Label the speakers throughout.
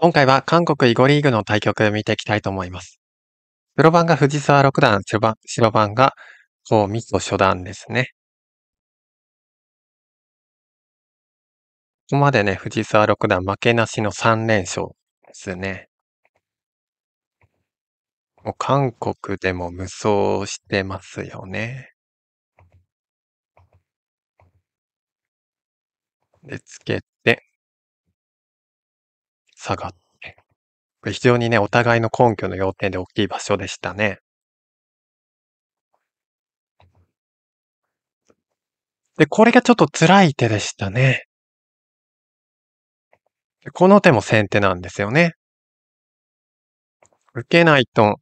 Speaker 1: 今回は韓国囲碁リーグの対局を見ていきたいと思います。黒番が藤沢六段、白番が近三と初段
Speaker 2: ですね。ここまでね、藤
Speaker 1: 沢六段負けなしの3連勝ですね。もう韓国でも無双してますよね。で、つけて、
Speaker 2: 差があって。これ非常にね、お互いの根拠の要点で大きい場所でしたね。で、これがちょっと辛い手でしたね。この手も先手なんですよね。受けないと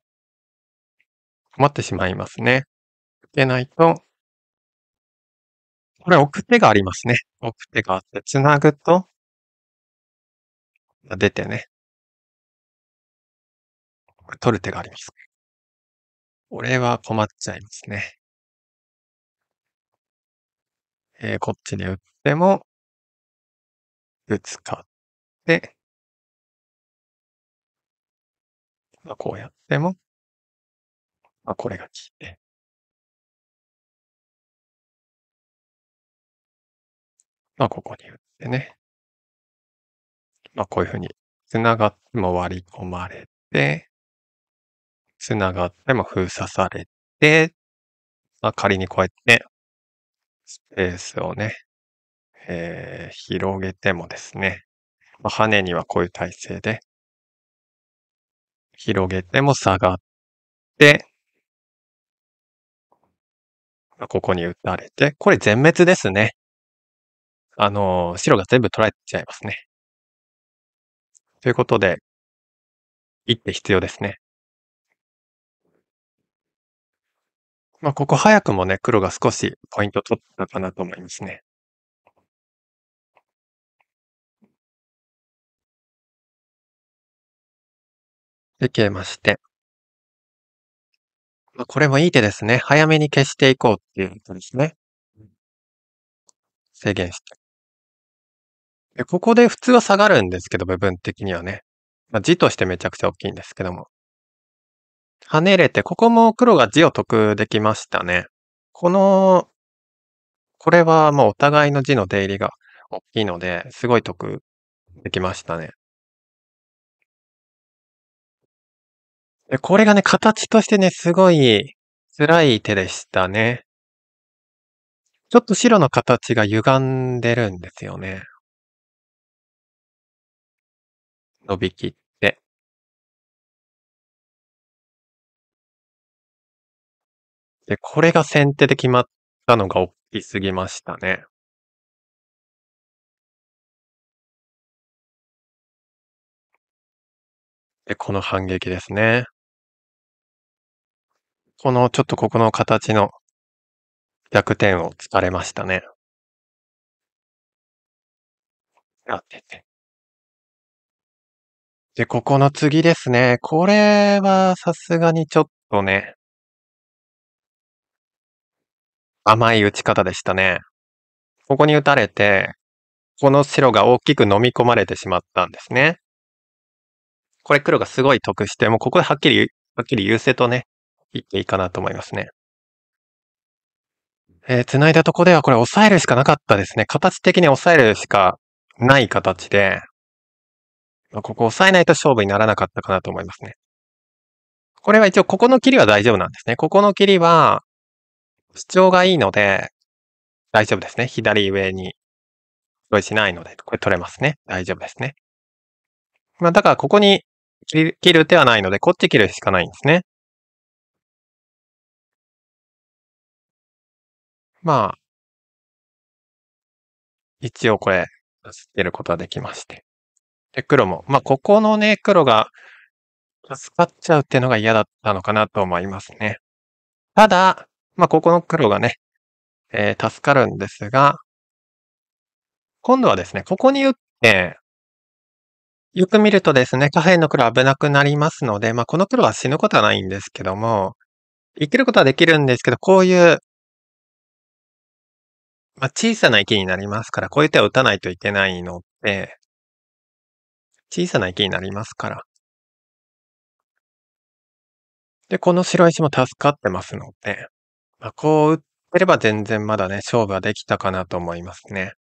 Speaker 2: 困ってしまいますね。受けないと、これ置く手がありますね。置く手があって、繋ぐと、出てね、取る手があります。これは困っちゃいますね。えー、こっちに打っても、ぶつかって、まあ、こうやっても、まあ、これが効いて。まあ、ここに打ってね。まあ、こういうふうに、つながっても割り込まれて、つながっても封鎖されて、まあ、仮にこうやって、スペースをね、えー、広げてもですね、まあ、羽にはこういう体勢で、広げても下がって、まあ、ここに打たれて、これ全滅ですね。あの白が全部取られちゃいますね。ということで、一手必要ですね。まあ、ここ早くもね、黒が少しポイント取ったかなと思いますね。で、消えまして。まあ、これもいい手ですね。早めに消していこうっていうことですね。制限して。で、ここで普
Speaker 1: 通は下がるんですけど、部分的にはね。まあ、字としてめちゃくちゃ大きいんですけども。跳ねれて、ここも黒が字を得できましたね。この、これはもうお互いの字の出入りが大きいので、すごい得
Speaker 2: できましたね。
Speaker 1: で、これがね、形としてね、すごい辛い手でしたね。ちょっと白の形が歪んでるんですよね。
Speaker 2: 伸びきってで、これが先手で決まったのが大きすぎましたね。で、この反撃ですね。このちょっとここの形の弱点を突かれましたね。あ、てて。で、ここの次ですね。これはさすがにちょっとね、甘
Speaker 1: い打ち方でしたね。ここに打たれて、この白が大きく飲み込まれてしまったんですね。これ黒がすごい得して、もうここではっきり、はっきり優勢とね、言っていいかなと思いますね。えー、繋いだとこではこれ抑えるしかなかったですね。形的に抑えるしかない形で、まあ、ここ押さえないと勝負にならなかったかなと思いますね。これは一応ここの切りは大丈夫なんですね。ここの切りは主張がいいので大丈夫ですね。左上に用意しないので、これ取れますね。大丈夫ですね。まあだからここに切る手はないので、こっち切るしか
Speaker 2: ないんですね。まあ、一応これ、知ってることはできま
Speaker 1: して。で、黒も。まあ、ここのね、黒が、助かっちゃうっていうのが嫌だったのかなと思いますね。ただ、まあ、ここの黒がね、えー、助かるんですが、今度はですね、ここに打って、よく見るとですね、下辺の黒危なくなりますので、まあ、この黒は死ぬことはないんですけども、生きることはできるんですけど、こういう、まあ、小さな池になりますから、こういう手を打たないといけないので、
Speaker 2: 小さな池になりますから。
Speaker 1: で、この白石も助かってますので、まあ、こう打ってれば全然まだね、勝負はできたかなと思いますね。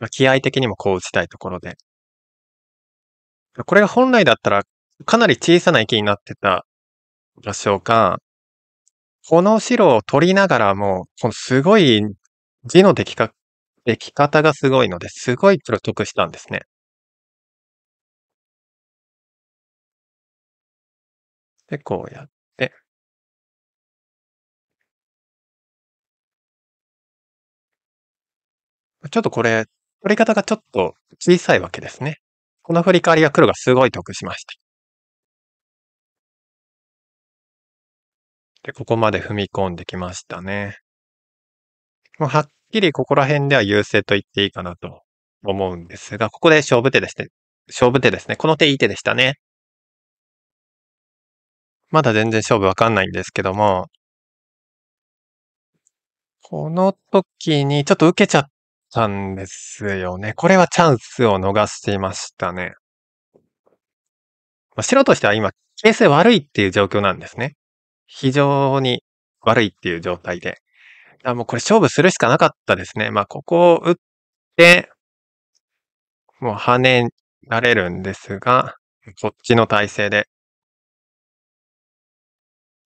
Speaker 1: まあ、気合的にもこう打ちたいところで。これが本来だったら、かなり小さな池になってた場所が、この白を取りながらも、このすごい字の出来か出来方がすごいので、すごい黒得
Speaker 2: したんですね。で、こうやって、ちょっとこれ、取り方がちょっと小さいわけですね。この振り返りが黒がすごい得しました。で、ここまで踏み込んできましたね。
Speaker 1: もうはっきりここら辺では優勢と言っていいかなと思うんですが、ここで勝負手ですね。勝負手ですね。この手いい手でしたね。まだ全然勝負わかんないんですけども、この時にちょっと受けちゃったんですよね。これはチャンスを逃していましたね。ま白としては今、形勢悪いっていう状況なんですね。非常に悪いっていう状態で。あもうこれ勝負するしかなかったですね。まあ、ここを打って、もう跳ねられるんですが、こっちの体勢で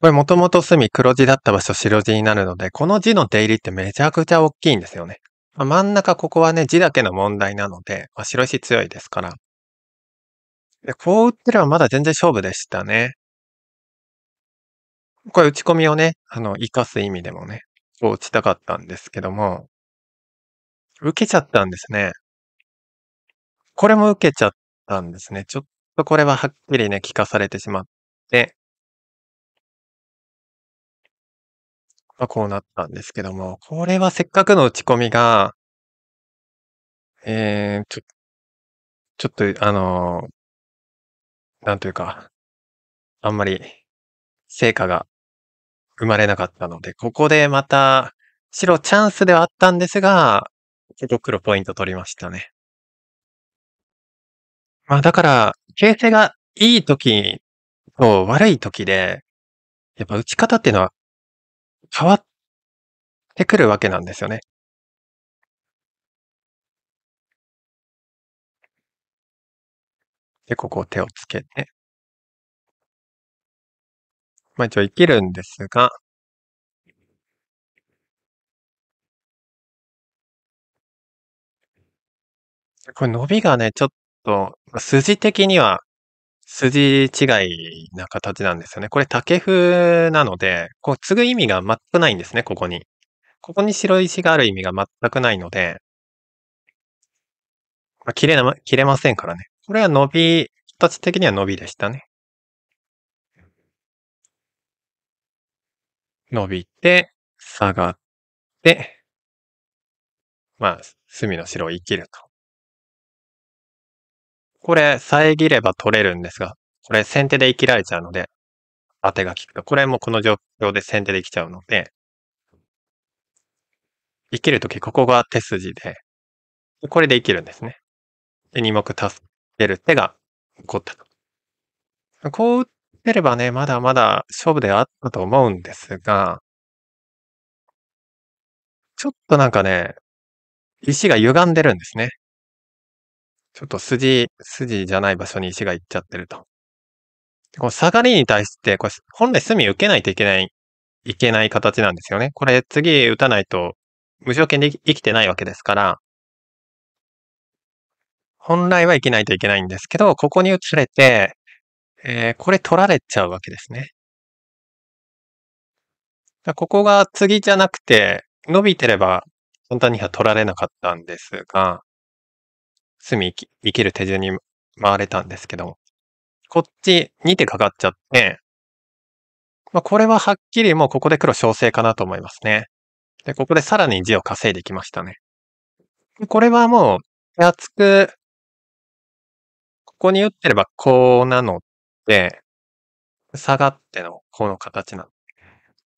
Speaker 1: これもともと隅黒字だった場所白字になるので、この字の出入りってめちゃくちゃ大きいんですよね。まあ、真ん中ここはね、字だけの問題なので、まあ、白石強いですから。で、こう打ってればまだ全然勝負でしたね。これ打ち込みをね、あの、活かす意味でもね、こう打ちたかったんですけども、受けちゃったんですね。これも受けちゃったんですね。ちょっとこれははっきりね、聞かされてしまっ
Speaker 2: て、ま、こうなったんですけども、これはせっかくの打ち込みがええ、ちょちょっと、あのなんというか、
Speaker 1: あんまり成果が生まれなかったので、ここでまた白チャンスではあったんですが、結構黒ポイント取りましたね。ま、あだから、形勢がいい時
Speaker 2: と悪い時で、やっぱ打ち方ってのは変わってくるわけなんですよね。で、ここを手をつけて。まあ一応生きるんですが、これ
Speaker 1: 伸びがね、ちょっと、筋的には筋違いな形なんですよね。これ竹風なので、こう継ぐ意味が全くないんですね、ここに。ここに白石がある意味が全くないので、まあ、切れな、切れませんからね。これは伸び、形的には伸びでしたね。伸びて、下がっ
Speaker 2: て、まあ、隅の白を生きると。
Speaker 1: これ、遮れば取れるんですが、これ先手で生きられちゃうので、当てが効くと。これもこの状況で先手できちゃうので、生きるとき、ここが手筋で、これで生きるんですね。で、2目助ける手が起こったと。こう打ってればね、まだまだ勝負ではあったと思うんですが、
Speaker 2: ちょっとなんかね、石が歪んでるんですね。
Speaker 1: ちょっと筋、筋じゃない場所に石が行っちゃってると。でこの下がりに対して、これ本来隅受けないといけない、いけない形なんですよね。これ次打たないと無条件で生きてないわけですから、本来は生きないといけないんですけど、ここに移れて、えー、これ取られちゃうわけですね。ここが次じゃなくて、伸びてれば簡単には取られなかったんですが、隅生きる手順に回れたんですけど、こっち2手かかっちゃって、まあ、これははっきりもうここで黒小生かなと思いますね。で、ここでさらに字を稼いできましたね。これはもう、手厚く、
Speaker 2: ここに打ってればこうなので、
Speaker 1: 下がってのこの形なの。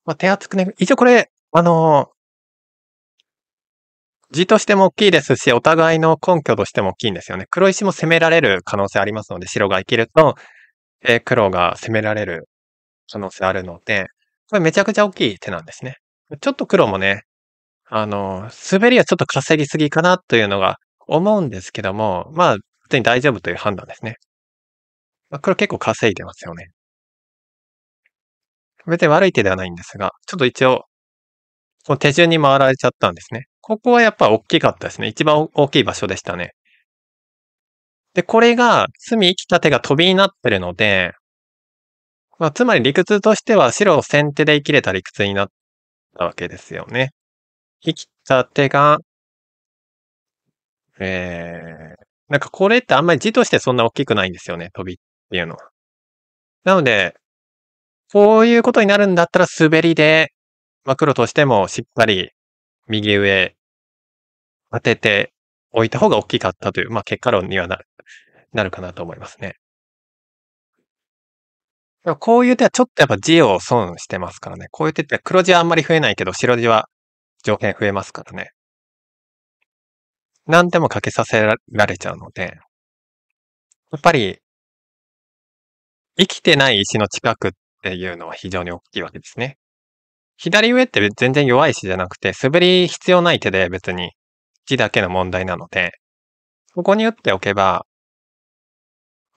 Speaker 1: まあ、手厚くね、一応これ、あの地としても大きいですし、お互いの根拠としても大きいんですよね。黒石も攻められる可能性ありますので、白が生きると、えー、黒が攻められる可能性あるので、これめちゃくちゃ大きい手なんですね。ちょっと黒もね、あの、滑りはちょっと稼ぎすぎかなというのが思うんですけども、まあ、普通に大丈夫という判断ですね。まあ、黒結構稼いでますよね。別に悪い手ではないんですが、ちょっと一応その手順に回られちゃったんですね。ここはやっぱ大きかったですね。一番大きい場所でしたね。で、これが、隅生きた手が飛びになってるので、まあ、つまり理屈としては白を先手で生きれた理屈になったわけですよね。生きた手が、えー、なんかこれってあんまり字としてそんな大きくないんですよね、飛びっていうのは。なので、こういうことになるんだったら滑りでまあ、黒としてもしっかり右上当てておいた方が大きかったという、まあ、結果論にはなる、なるかなと思いますね。こういう手はちょっとやっぱ地を損してますからね。こういう手って黒地はあんまり増えないけど、白地は条件増えますからね。何でもかけさせられちゃ
Speaker 2: うので、やっぱり、生きてない石の
Speaker 1: 近くっていうのは非常に大きいわけですね。左上って全然弱い石じゃなくて、素振り必要ない手で別に地だけの問題なので、ここに打っておけば、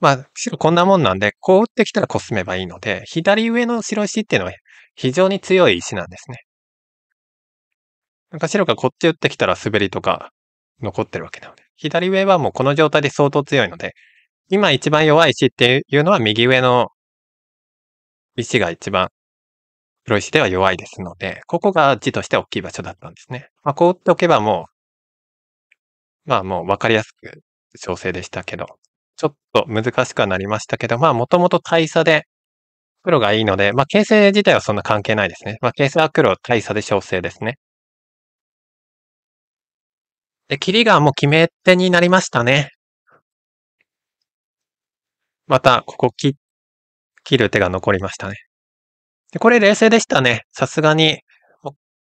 Speaker 1: まあ、白こんなもんなんで、こう打ってきたらコスめばいいので、左上の白石っていうのは非常に強い石なんですね。なんか白がこっち打ってきたら滑りとか残ってるわけなので、左上はもうこの状態で相当強いので、今一番弱い石っていうのは右上の石が一番黒石では弱いですので、ここが地として大きい場所だったんですね。まあ、こう打っておけばもう、まあもう分かりやすく調整でしたけど、ちょっと難しくはなりましたけど、まあもともと大差で黒がいいので、まあ形勢自体はそんな関係ないですね。まあ形勢は黒大差で調整ですね。で、切りがもう決め手になりましたね。また、ここ切、切る手が残りましたね。で、これ冷静でしたね。さすがに。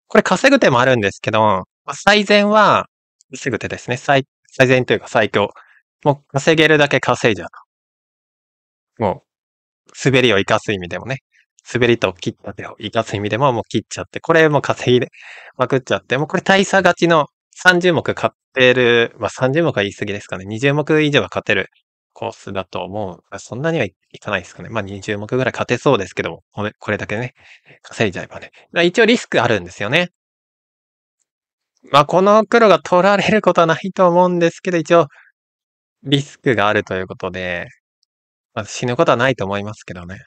Speaker 1: これ稼ぐ手もあるんですけど、ま最善は、稼ぐ手ですね。最、最善というか最強。もう稼げるだけ稼いじゃうと。もう、滑りを生かす意味でもね。滑りと切った手を生かす意味でももう切っちゃって、これも稼ぎまくっちゃって、もうこれ大差勝ちの30目勝ってる、まあ、30目は言い過ぎですかね。20目以上は勝てるコースだと思う。そんなにはいかないですかね。まあ20目ぐらい勝てそうですけど、これこれだけね、稼いじゃえばね。一応リスクあるんですよね。まあこの黒が取られることはないと思うんですけど、一応リスクがあるということで、まあ、死ぬことはないと思いますけどね。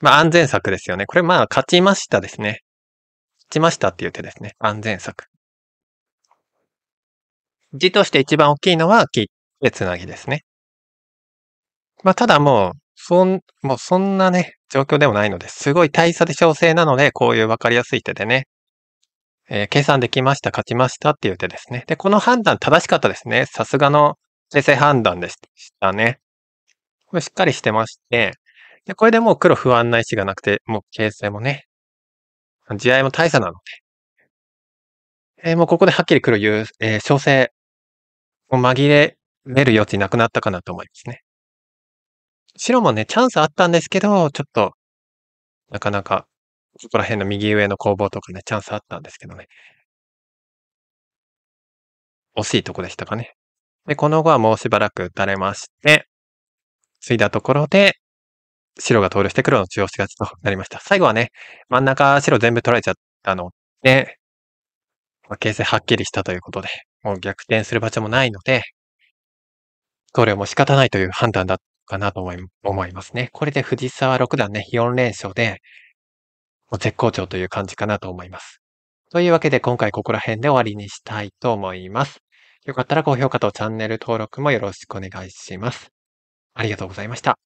Speaker 1: まあ安全策ですよね。これまあ勝ちましたですね。勝ちましたっていう手ですね。安全策。字として一番大きいのは切っで、つなぎですね。ま、ただもう、そんもうそんなね、状況でもないので、すごい大差で調整なので、こういう分かりやすい手でね、えー、計算できました、勝ちましたっていう手ですね。で、この判断正しかったですね。さすがの形生判断でしたね。これしっかりしてまして、で、これでもう黒不安な石がなくて、もう形勢もね、地合いも大差なので、えー、もうここではっきり黒言う、えー、整勢、もう紛れめる余地なくなったかなと思いますね。白もね、チャンスあったんですけど、ちょっと、なかなか、そこら辺の右上の攻防とかね、チャンスあった
Speaker 2: んですけどね。惜しいとこでしたかね。で、こ
Speaker 1: の後はもうしばらく打たれまして、ついだところで、白が投了して黒の中央4月ちとなりました。最後はね、真ん中白全部取られちゃったので、まあ、形勢はっきりしたということで、もう逆転する場所もないので、これも仕方ないという判断だかなと思い思いますね。これで藤沢六段ね、4連勝で、もう絶好調という感じかなと思います。というわけで今回ここら辺で終わりにしたいと思います。よかったら高評価とチャンネル登録もよろしくお願いします。ありがとうございました。